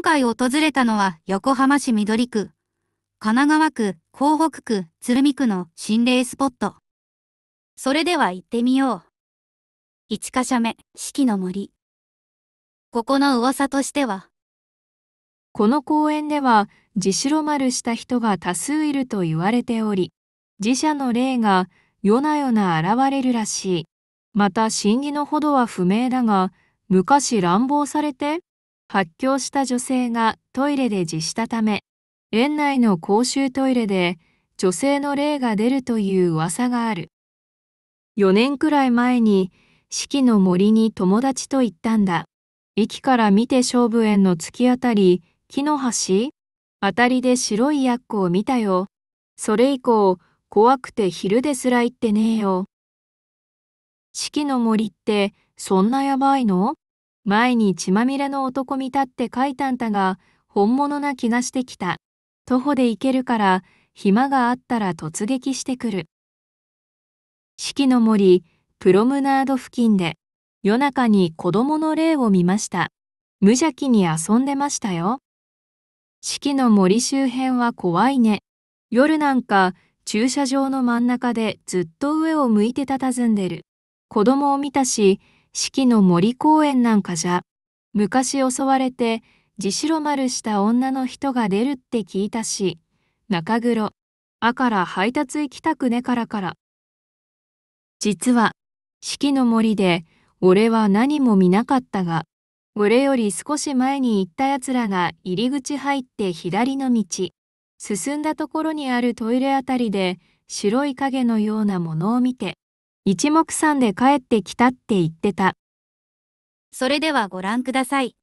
今回訪れたのは横浜市緑区、神奈川区、港北区、鶴見区の心霊スポット。それでは行ってみよう。1箇所目、四季の森。ここの噂としては、この公園では、自代丸した人が多数いると言われており、自社の霊が夜な夜な現れるらしい。また、真偽のほどは不明だが、昔乱暴されて、発狂した女性がトイレで自したため、園内の公衆トイレで女性の霊が出るという噂がある。4年くらい前に四季の森に友達と行ったんだ。駅から見て勝負園の突き当たり、木の橋あたりで白いヤッコを見たよ。それ以降、怖くて昼ですら行ってねえよ。四季の森ってそんなやばいの前に血まみれの男見立って書いたんたが、本物な気がしてきた。徒歩で行けるから、暇があったら突撃してくる。四季の森、プロムナード付近で、夜中に子供の霊を見ました。無邪気に遊んでましたよ。四季の森周辺は怖いね。夜なんか、駐車場の真ん中でずっと上を向いて佇んでる。子供を見たし、四季の森公園なんかじゃ、昔襲われて、地白丸した女の人が出るって聞いたし、中黒、あから配達行きたくねからから。実は、四季の森で、俺は何も見なかったが、俺より少し前に行った奴らが入り口入って左の道、進んだところにあるトイレあたりで白い影のようなものを見て、一目散で帰ってきたって言ってた。それではご覧ください。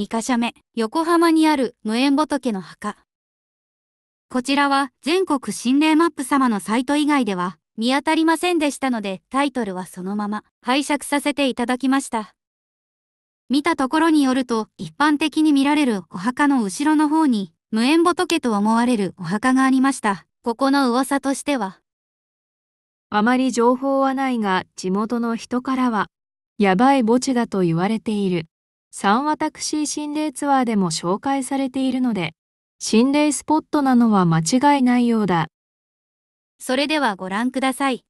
2カ所目、横浜にある無縁仏の墓。こちらは全国心霊マップ様のサイト以外では見当たりませんでしたのでタイトルはそのまま拝借させていただきました。見たところによると一般的に見られるお墓の後ろの方に無縁仏と思われるお墓がありました。ここの噂としては。あまり情報はないが地元の人からはやばい墓地だと言われている。ンワタクシー心霊ツアーでも紹介されているので、心霊スポットなのは間違いないようだ。それではご覧ください。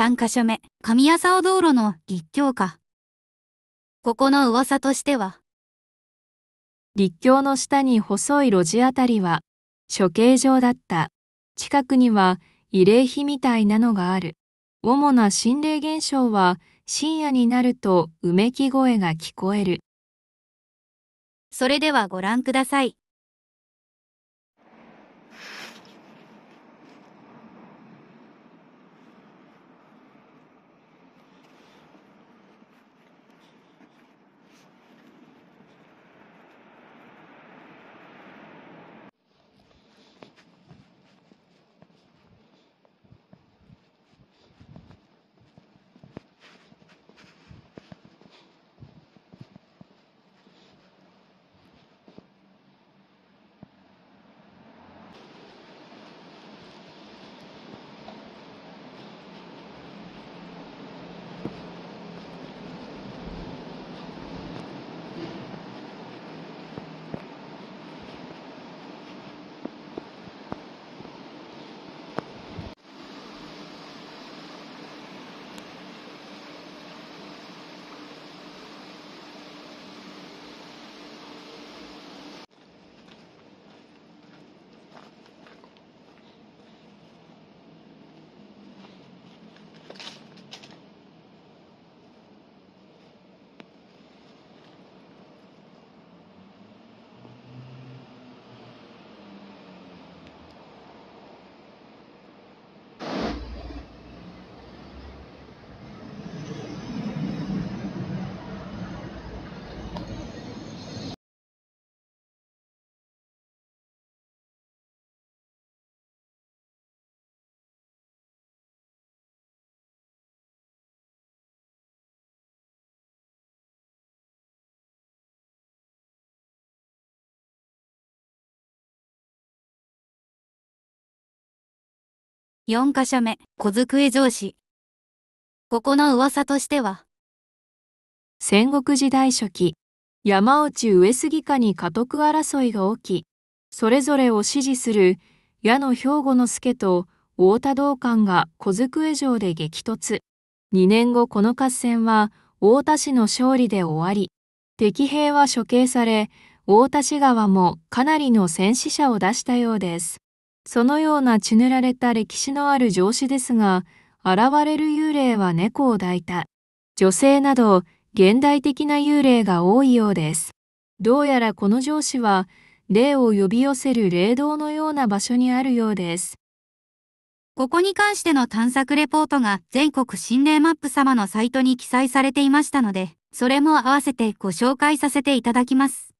3カ所目、上浅尾道路の立教か。ここの噂としては、立教の下に細い路地あたりは、処刑場だった。近くには慰霊碑みたいなのがある。主な心霊現象は、深夜になるとうめき声が聞こえる。それではご覧ください。4カ所目、小机上司。ここの噂としては、戦国時代初期、山内上杉家に家督争いが起き、それぞれを支持する矢野兵庫之助と太田道館が小机城で激突。2年後この合戦は太田氏の勝利で終わり、敵兵は処刑され、太田氏側もかなりの戦死者を出したようです。そのような血塗られた歴史のある上司ですが、現れる幽霊は猫を抱いた、女性など現代的な幽霊が多いようです。どうやらこの上司は、霊を呼び寄せる霊道のような場所にあるようです。ここに関しての探索レポートが全国心霊マップ様のサイトに記載されていましたので、それも合わせてご紹介させていただきます。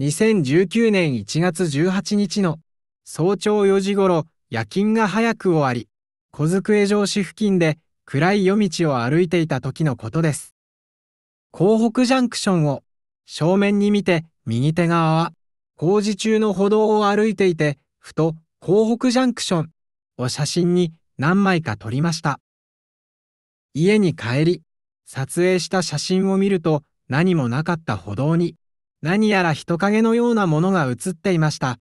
2019年1月18日の早朝4時ごろ夜勤が早く終わり小机城市付近で暗い夜道を歩いていた時のことです港北ジャンクションを正面に見て右手側は工事中の歩道を歩いていてふと港北ジャンクションを写真に何枚か撮りました家に帰り撮影した写真を見ると何もなかった歩道に何やら人影のようなものが写っていました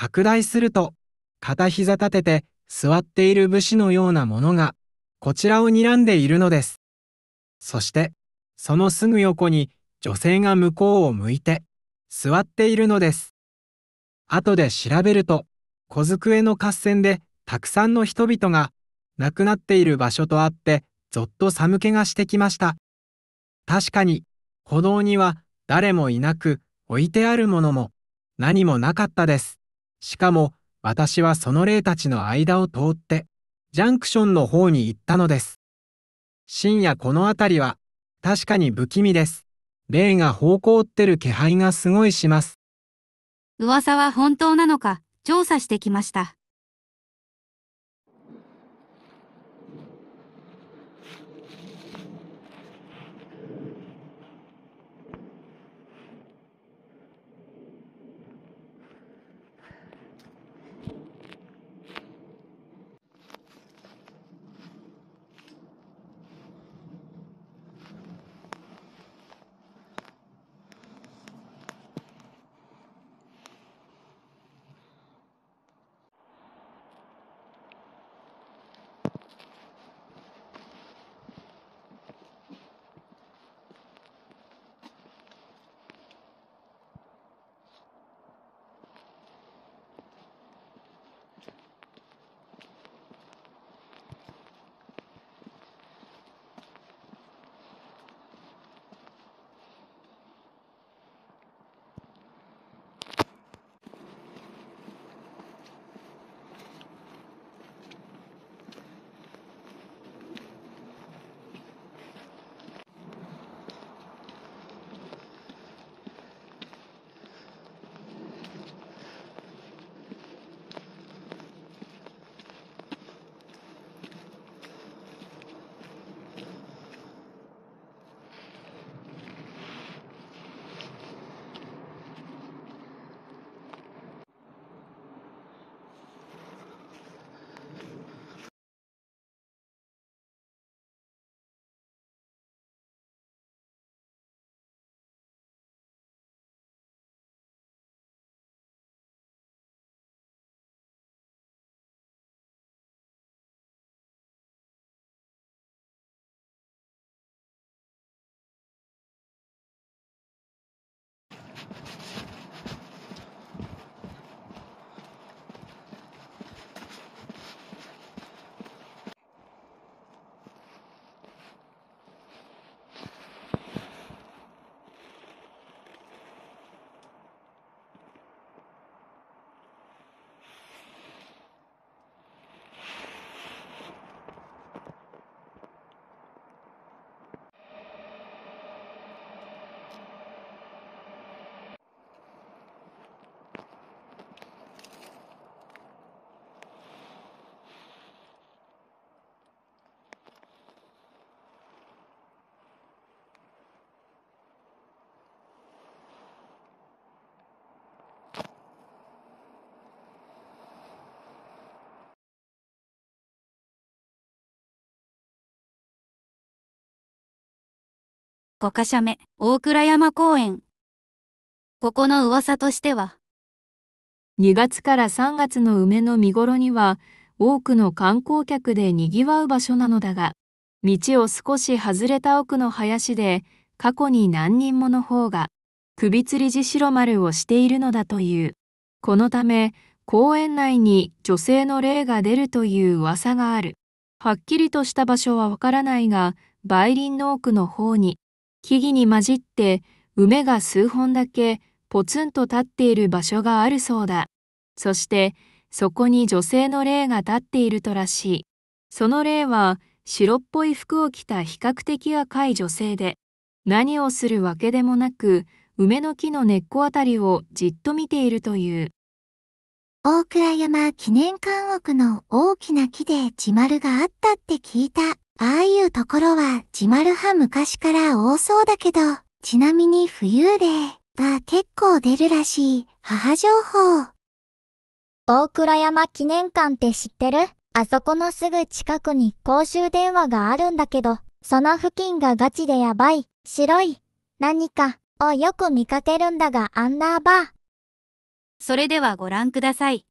拡大すると、片膝立てて座っている武士のようなものが、こちらを睨んでいるのです。そして、そのすぐ横に女性が向こうを向いて、座っているのです。後で調べると、小机の合戦でたくさんの人々が亡くなっている場所とあって、ぞっと寒気がしてきました。確かに、歩道には誰もいなく置いてあるものも何もなかったです。しかも私はその霊たちの間を通ってジャンクションの方に行ったのです。深夜この辺りは確かに不気味です。霊が方向ってる気配がすごいします。噂は本当なのか調査してきました。5カ所目、大倉山公園。ここの噂としては、2月から3月の梅の見頃には、多くの観光客で賑わう場所なのだが、道を少し外れた奥の林で、過去に何人もの方が、首吊り地白丸をしているのだという。このため、公園内に女性の霊が出るという噂がある。はっきりとした場所はわからないが、梅林の奥の方に木々に混じって梅が数本だけポツンと立っている場所があるそうだ。そしてそこに女性の霊が立っているとらしい。その霊は白っぽい服を着た比較的若い女性で、何をするわけでもなく、梅の木の根っこあたりをじっと見ているという。大倉山記念館屋の大きな木で地丸があったって聞いた。ああいうところは自丸派昔から多そうだけど、ちなみに冬霊が結構出るらしい母情報。大倉山記念館って知ってるあそこのすぐ近くに公衆電話があるんだけど、その付近がガチでやばい、白い、何かをよく見かけるんだがアンダーバー。それではご覧ください。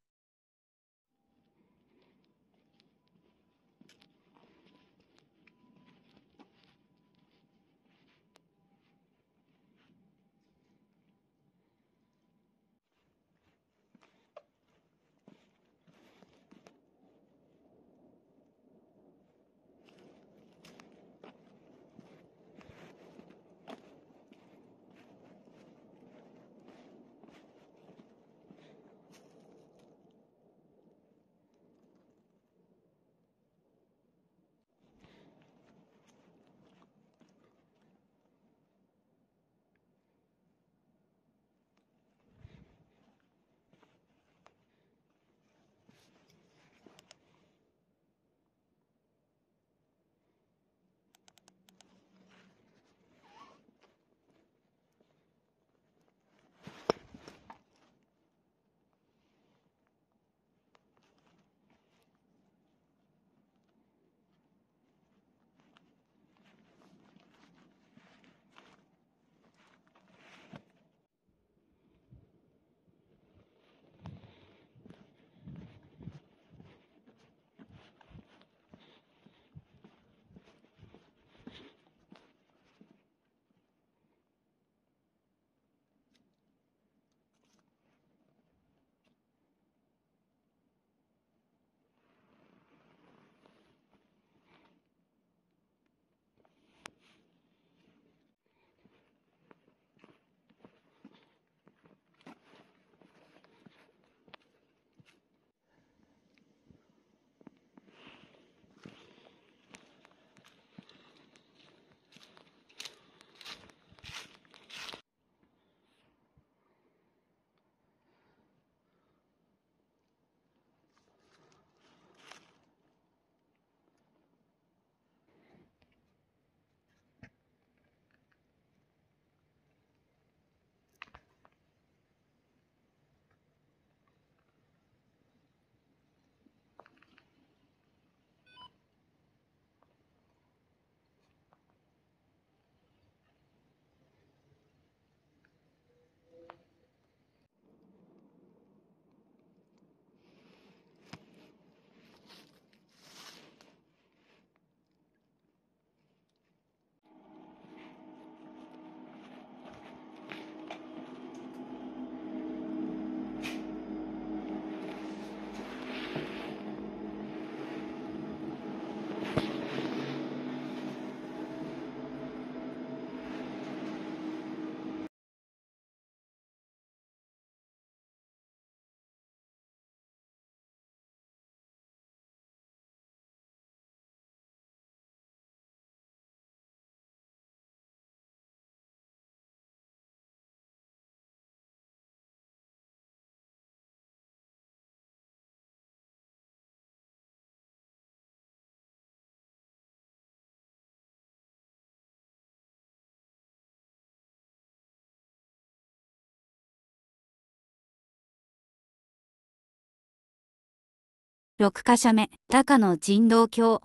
六カ所目、高野人道橋。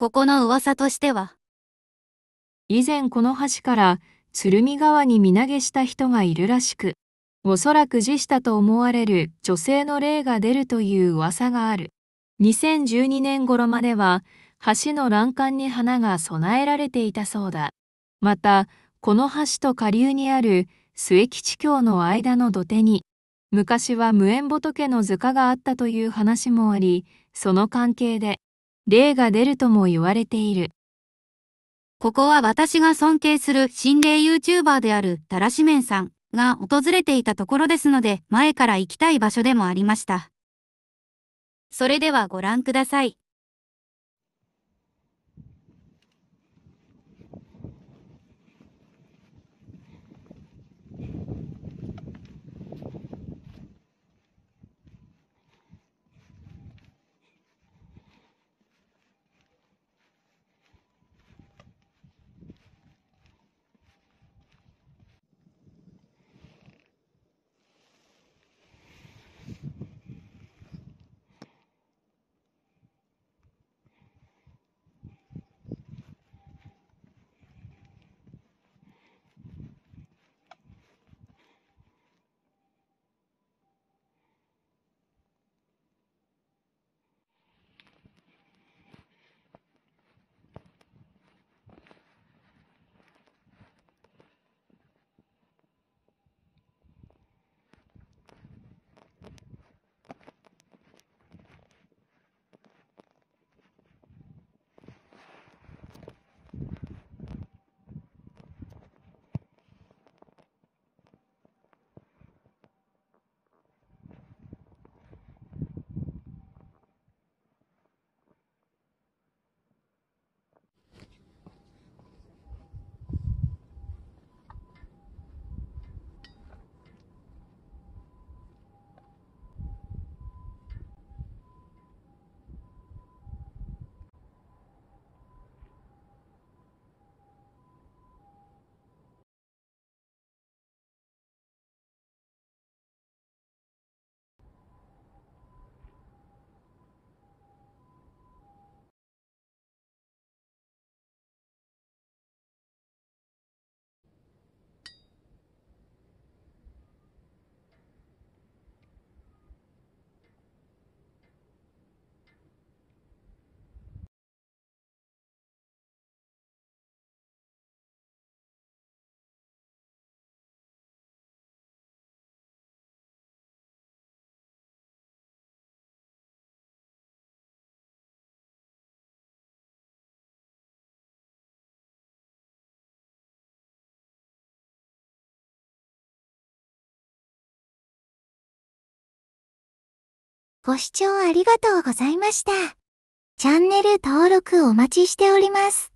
ここの噂としては、以前この橋から鶴見川に身投げした人がいるらしく、おそらく辞したと思われる女性の霊が出るという噂がある。2012年頃までは、橋の欄干に花が備えられていたそうだ。また、この橋と下流にある末吉橋の間の土手に、昔は無縁仏の塚があったという話もあり、その関係で、霊が出るとも言われている。ここは私が尊敬する心霊 YouTuber であるたらしめんさんが訪れていたところですので、前から行きたい場所でもありました。それではご覧ください。ご視聴ありがとうございました。チャンネル登録お待ちしております。